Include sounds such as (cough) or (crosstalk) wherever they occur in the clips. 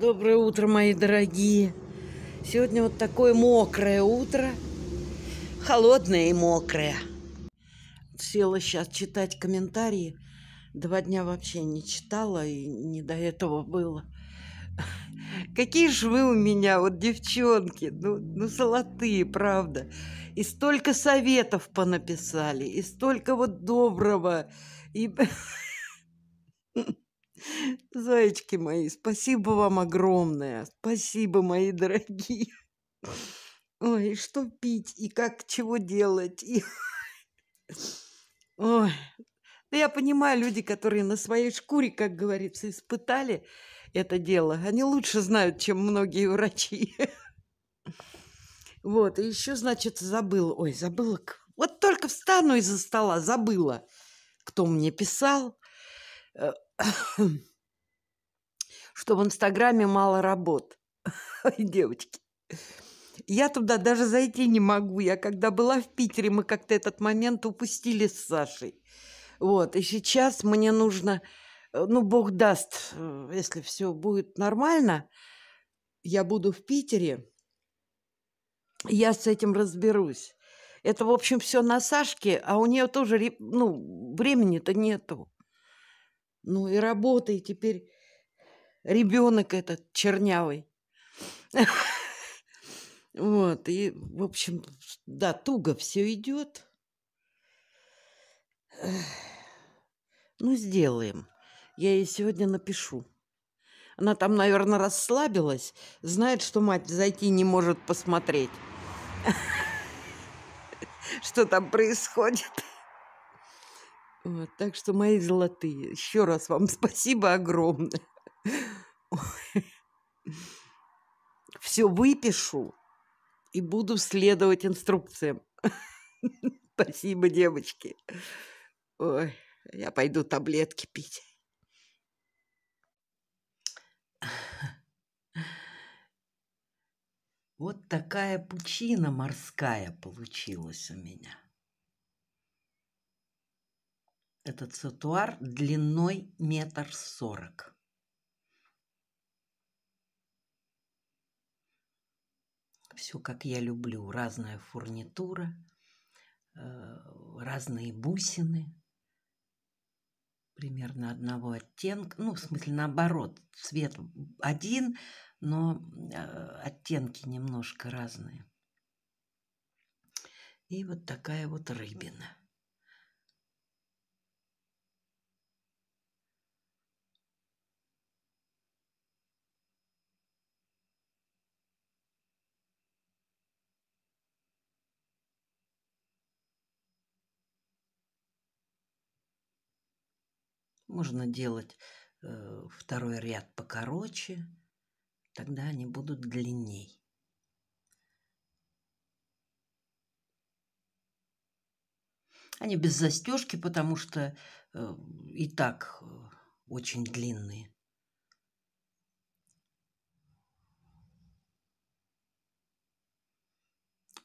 Доброе утро, мои дорогие. Сегодня вот такое мокрое утро. Холодное и мокрое. Села сейчас читать комментарии. Два дня вообще не читала и не до этого было. Какие же вы у меня, вот девчонки, ну, ну золотые, правда. И столько советов понаписали, и столько вот доброго. И... (laughs) Зайчики мои, спасибо вам огромное. Спасибо, мои дорогие. Ой, что пить и как чего делать. И... Ой, да ну, я понимаю, люди, которые на своей шкуре, как говорится, испытали это дело, они лучше знают, чем многие врачи. Вот, и еще, значит, забыла. Ой, забыла. Вот только встану из-за стола, забыла, кто мне писал. Э, что в Инстаграме мало работ. (laughs) Ой, девочки. Я туда даже зайти не могу. Я когда была в Питере, мы как-то этот момент упустили с Сашей. Вот. И сейчас мне нужно, э, ну, бог даст, э, если все будет нормально, я буду в Питере, я с этим разберусь. Это, в общем, все на Сашке, а у нее тоже, ну, времени-то нету. Ну и работы теперь ребенок этот чернявый. (laughs) Вот, и, в общем, да, туго все идет. Ну, сделаем. Я ей сегодня напишу. Она там, наверное, расслабилась, знает, что мать зайти не может посмотреть, (laughs) что там происходит. Вот, так что, мои золотые, еще раз вам спасибо огромное. все выпишу и буду следовать инструкциям. (laughs) Спасибо, девочки. Ой, я пойду таблетки пить. Вот такая пучина морская получилась у меня. Этот сатуар длиной метр сорок. все как я люблю, разная фурнитура, э, разные бусины, примерно одного оттенка, ну, в смысле, наоборот, цвет один, но э, оттенки немножко разные. И вот такая вот рыбина. Можно делать э, второй ряд покороче, тогда они будут длинней. Они без застежки, потому что э, и так э, очень длинные.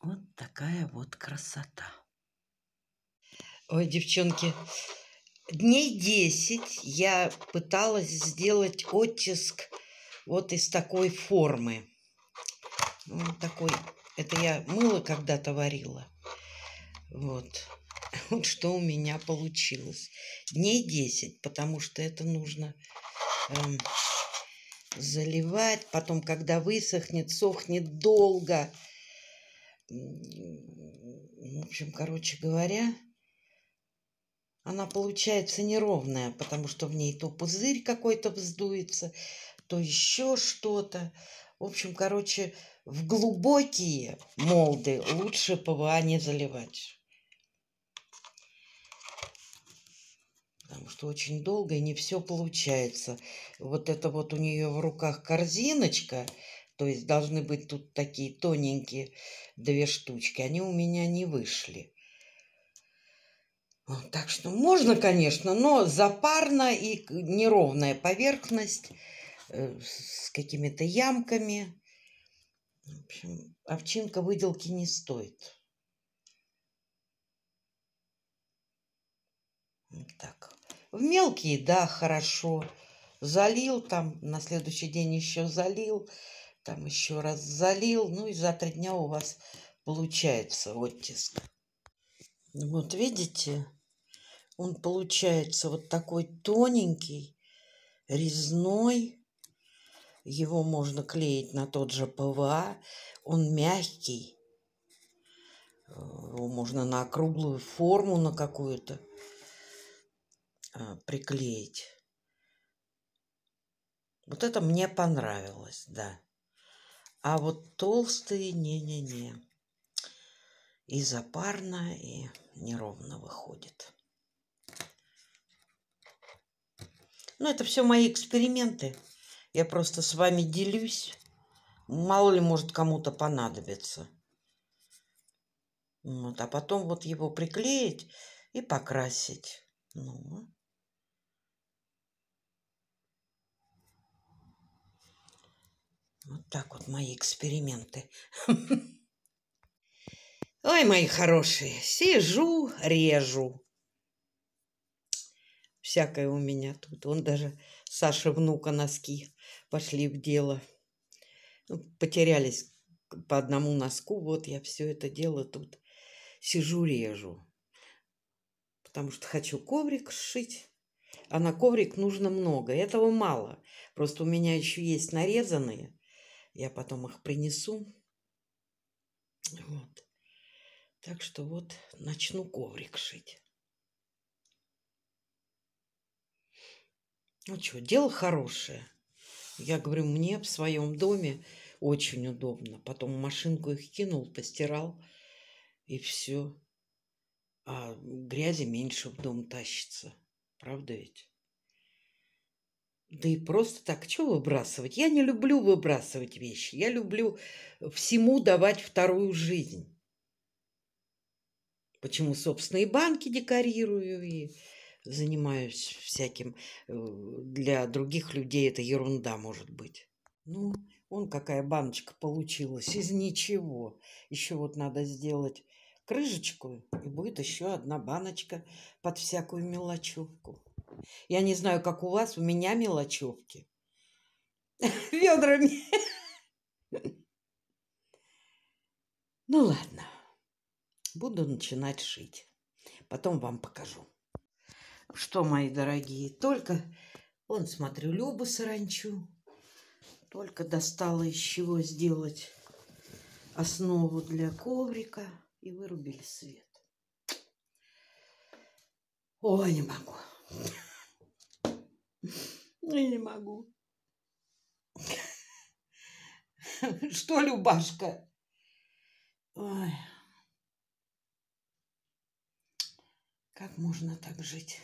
Вот такая вот красота. Ой, девчонки, дней 10 я пыталась сделать оттиск вот из такой формы. Вот ну, такой. Это я мыло когда-то варила. Вот. (laughs) Вот что у меня получилось. Дней 10, потому что это нужно эм, заливать. Потом, когда высохнет, сохнет долго. В общем, короче говоря, она получается неровная, потому что в ней то пузырь какой-то вздуется, то еще что-то. В общем, короче, в глубокие молды лучше ПВА не заливать. Потому что очень долго и не все получается. Вот это вот у нее в руках корзиночка, то есть должны быть тут такие тоненькие две штучки. Они у меня не вышли. Так что можно, конечно, но запарно и неровная поверхность э, с какими-то ямками. В общем, овчинка выделки не стоит. Так. В мелкие, да, хорошо. Залил там, на следующий день еще залил, там еще раз залил. Ну и за три дня у вас получается оттиск. Вот видите, он получается вот такой тоненький, резной. Его можно клеить на тот же ПВА. Он мягкий. Его можно на круглую форму, на какую-то а, приклеить. Вот это мне понравилось, да. А вот толстые, не-не-не. И запарно, и неровно выходит. Ну, это все мои эксперименты. Я просто с вами делюсь. Мало ли, может, кому-то понадобится. Вот, а потом вот его приклеить и покрасить. Ну. Вот так вот мои эксперименты. (laughs) Ой, мои хорошие, сижу, режу всякое у меня тут. Он даже Саша внука носки пошли в дело. Ну, потерялись по одному носку. Вот я все это дело тут сижу, режу. Потому что хочу коврик сшить. А на коврик нужно много. Этого мало. Просто у меня еще есть нарезанные. Я потом их принесу. Вот. Так что вот начну коврик шить. Ну «А что, дело хорошее. Я говорю, мне в своем доме очень удобно. Потом машинку их кинул, постирал, и все. А грязи меньше в дом тащится. Правда ведь? Да и просто так, что выбрасывать? Я не люблю выбрасывать вещи. Я люблю всему давать вторую жизнь. Почему, собственно, и банки декорирую, и занимаюсь всяким. Э, для других людей это ерунда может быть. Ну, он какая баночка получилась из ничего. Еще вот надо сделать крышечку, и будет еще одна баночка под всякую мелочевку. Я не знаю, как у вас, у меня мелочевки. (laughs) Ведрами. Ну ладно, буду начинать шить. Потом вам покажу. Что, мои дорогие, только... Вон, смотрю, Любу саранчу. Только достала из чего сделать основу для коврика. И вырубили свет. О, не могу. Ну, я не могу. (laughs) Что, Любашка? Ой. Как можно так жить?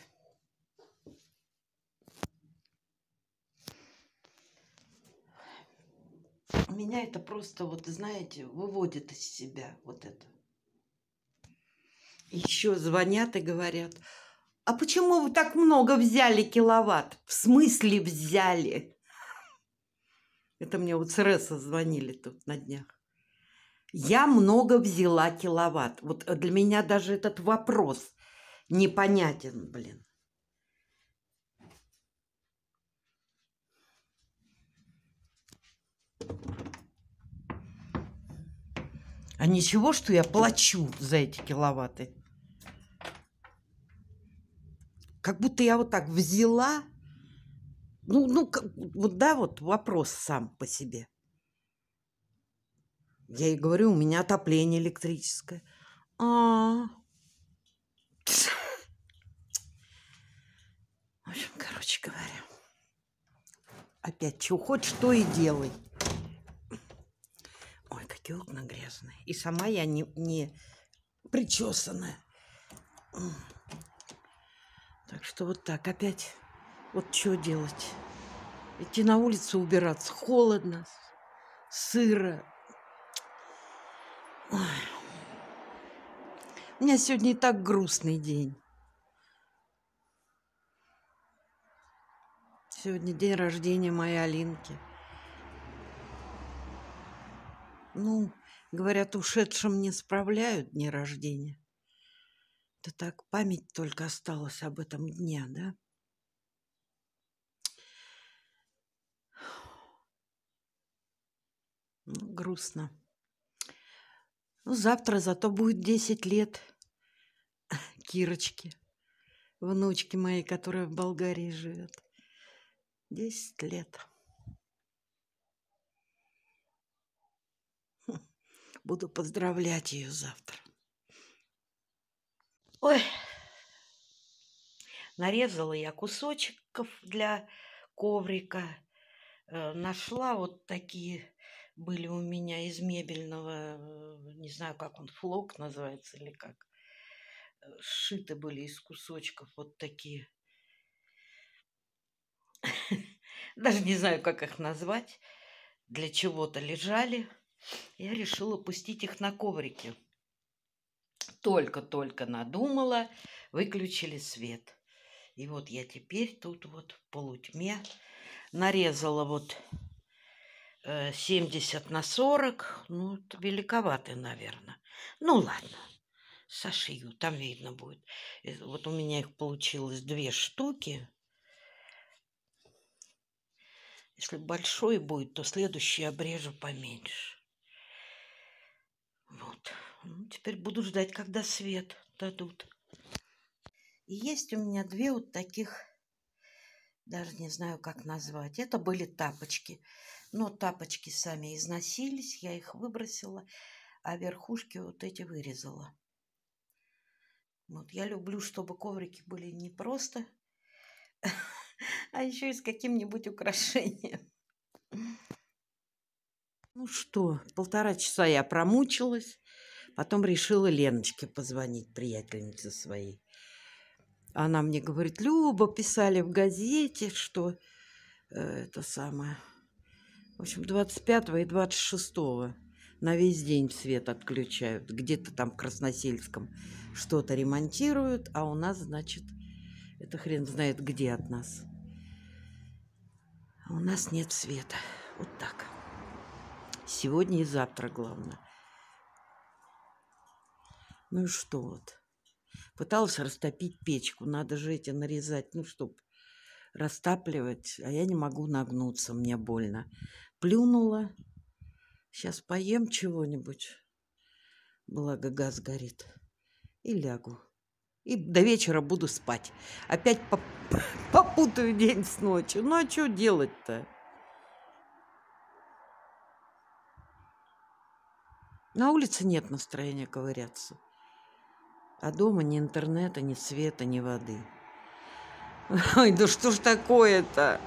меня это просто, вот знаете, выводит из себя вот это. Еще звонят и говорят, а почему вы так много взяли киловатт? В смысле взяли? Это мне вот с а звонили тут на днях. Я много взяла киловатт. Вот для меня даже этот вопрос непонятен, блин. А ничего, что я плачу за эти киловатты. Как будто я вот так взяла. Ну, ну, как, вот да, вот вопрос сам по себе. Я ей говорю, у меня отопление электрическое. А, В общем, короче говоря, опять что хочешь, то и делай эти окна грязные. И сама я не, не причесанная. Так что вот так. Опять вот что делать? Идти на улицу убираться. Холодно, сыро. Ой. У меня сегодня и так грустный день. Сегодня день рождения моей Алинки. Ну, говорят, ушедшим не справляют дни рождения. Да так память только осталась об этом дне, да? Ну, грустно. Ну, завтра зато будет 10 лет (laughs) Кирочки, внучки моей, которая в Болгарии живет. 10 лет. Буду поздравлять ее завтра. Ой, нарезала я кусочков для коврика. Э, нашла вот такие были у меня из мебельного, э, не знаю, как он, флок называется или как. Э, сшиты были из кусочков вот такие. (laughs) Даже не знаю, как их назвать. Для чего-то лежали я решила пустить их на коврике. Только-только надумала, выключили свет. И вот я теперь тут вот в полутьме нарезала вот 70 э, на 40. Ну, это великовато, наверное. Ну, ладно. Сошью, там видно будет. Э, вот у меня их получилось две штуки. Если большой будет, то следующий обрежу поменьше. Вот. Ну, теперь буду ждать, когда свет дадут. И есть у меня две вот таких, даже не знаю, как назвать. Это были тапочки. Но тапочки сами износились, я их выбросила, а верхушки вот эти вырезала. Вот, я люблю, чтобы коврики были не просто, (laughs) а еще и с каким-нибудь украшением. Ну что, полтора часа я промучилась, потом решила Леночке позвонить, приятельнице своей. Она мне говорит, Люба, писали в газете, что э, это самое... В общем, 25 и 26 на весь день свет отключают. Где-то там в Красносельском что-то ремонтируют, а у нас, значит, это хрен знает где от нас. А у нас нет света. Вот так сегодня и завтра, главное. Ну и что вот. Пыталась растопить печку, надо же эти нарезать, ну, чтобы растапливать, а я не могу нагнуться, мне больно. Плюнула, сейчас поем чего-нибудь, благо газ горит, и лягу. И до вечера буду спать. Опять поп попутаю день с ночью. Ну а что делать-то? На улице нет настроения ковыряться. А дома ни интернета, ни света, ни воды. (laughs) Ой, да что ж такое-то?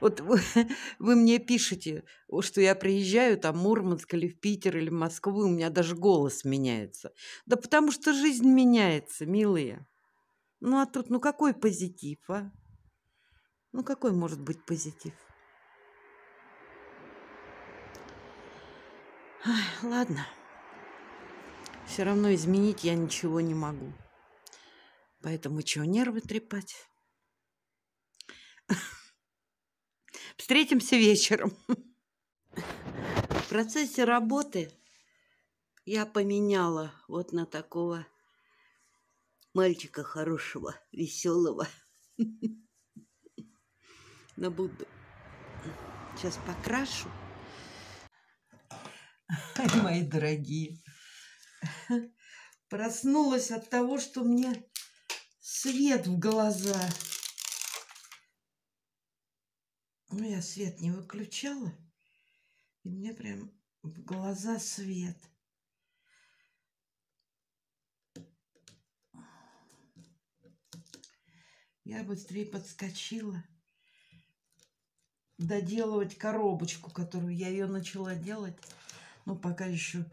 Вот вы, (laughs) вы мне пишете, что я приезжаю там в Мурманск или в Питер или в Москву, у меня даже голос меняется. Да потому что жизнь меняется, милые. Ну а тут, ну какой позитив, а? Ну какой может быть позитив? Ой, ладно. Все равно изменить я ничего не могу. Поэтому чего нервы трепать? (laughs) Встретимся вечером. В процессе работы я поменяла вот на такого мальчика хорошего, веселого. (laughs) На Будду. Сейчас покрашу. (laughs) мои дорогие. Проснулась от того, что мне свет в глаза. Ну, я свет не выключала, и мне прям в глаза свет. Я быстрее подскочила доделывать коробочку, которую я ее начала делать. Ну, пока еще,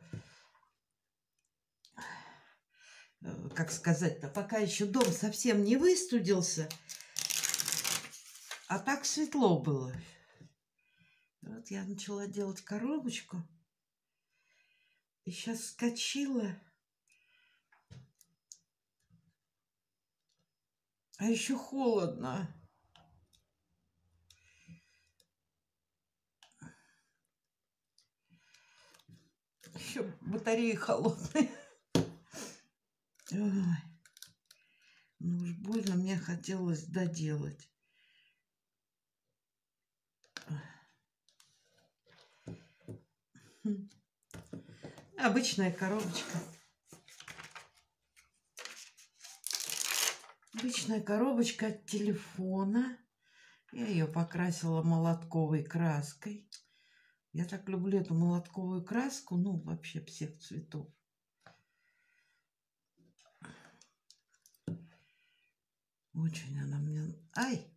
э, как сказать-то, пока еще дом совсем не выстудился, а так светло было. Вот я начала делать коробочку. И сейчас скочила. А еще холодно. Еще батареи холодные. Ой. Ну уж больно мне хотелось доделать. Хм. Обычная коробочка. Обычная коробочка от телефона. Я ее покрасила молотковой краской. Я так люблю эту молотковую краску, ну, вообще всех цветов. Очень она мне... Ай!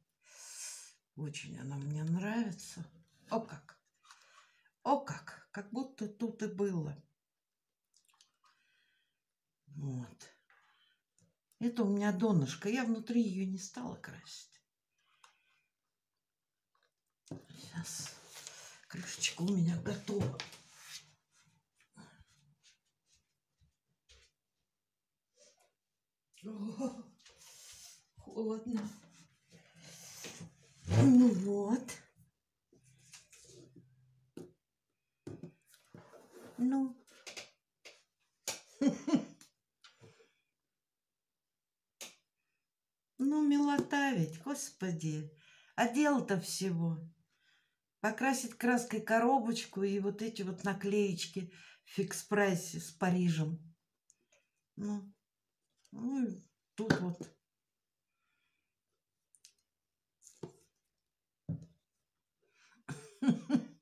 Очень она мне нравится. О как! О как! Как будто тут и было. Вот. Это у меня донышко. Я внутри ее не стала красить. Сейчас. Крышечка у меня готова. холодно. Ну вот. Ну. (laughs) Ну, милота ведь, господи. А дел-то всего покрасить краской коробочку и вот эти вот наклеечки в фикс-прайсе с Парижем. Ну, ну и тут вот. (laughs)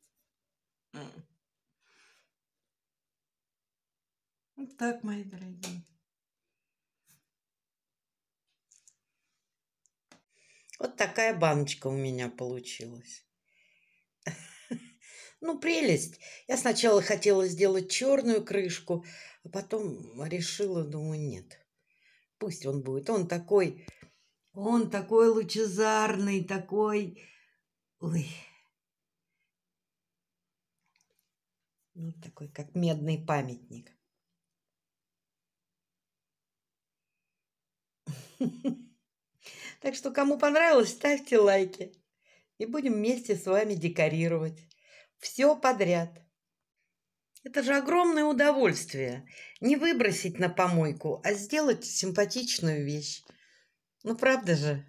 Вот так, мои дорогие. Вот такая баночка у меня получилась. Ну, прелесть. Я сначала хотела сделать черную крышку, а потом решила, думаю, нет. Пусть он будет. Он такой, он такой лучезарный, такой... Ой. Ну, такой, как медный памятник. Так что, кому понравилось, ставьте лайки. И будем вместе с вами декорировать. Все подряд. Это же огромное удовольствие. Не выбросить на помойку, а сделать симпатичную вещь. Ну, правда же?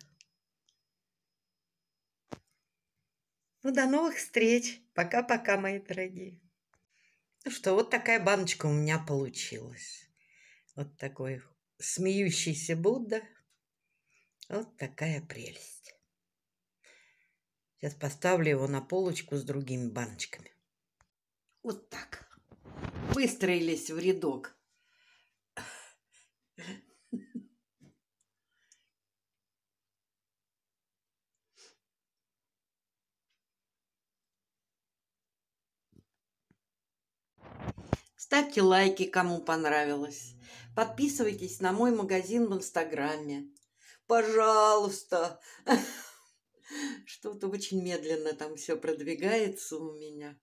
Ну, до новых встреч. Пока-пока, мои дорогие. Ну что, вот такая баночка у меня получилась. Вот такой смеющийся Будда. Вот такая прелесть. Сейчас поставлю его на полочку с другими баночками. Вот так. Выстроились в рядок. Ставьте лайки, кому понравилось. Подписывайтесь на мой магазин в Инстаграме. Пожалуйста. Что-то очень медленно там все продвигается у меня.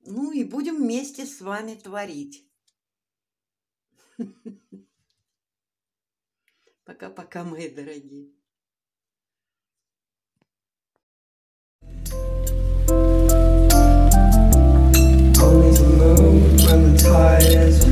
Ну и будем вместе с вами творить. (laughs) Пока-пока, мои дорогие. Always alone when